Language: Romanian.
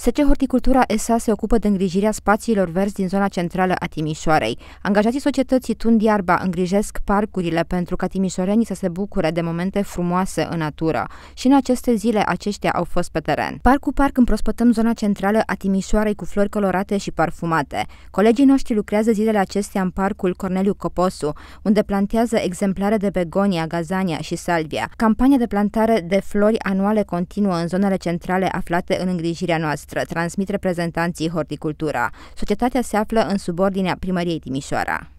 SC Horticultura SA se ocupă de îngrijirea spațiilor verzi din zona centrală a Timișoarei. Angajații societății Tundiarba îngrijesc parcurile pentru ca timișorenii să se bucure de momente frumoase în natură și în aceste zile aceștia au fost pe teren. Parc cu parc împrospătăm zona centrală a Timișoarei cu flori colorate și parfumate. Colegii noștri lucrează zilele acestea în parcul Corneliu Coposu, unde plantează exemplare de begonia, gazania și salvia. Campania de plantare de flori anuale continuă în zonele centrale aflate în îngrijirea noastră noastră, transmit reprezentanții Horticultura. Societatea se află în subordinea primăriei Timișoara.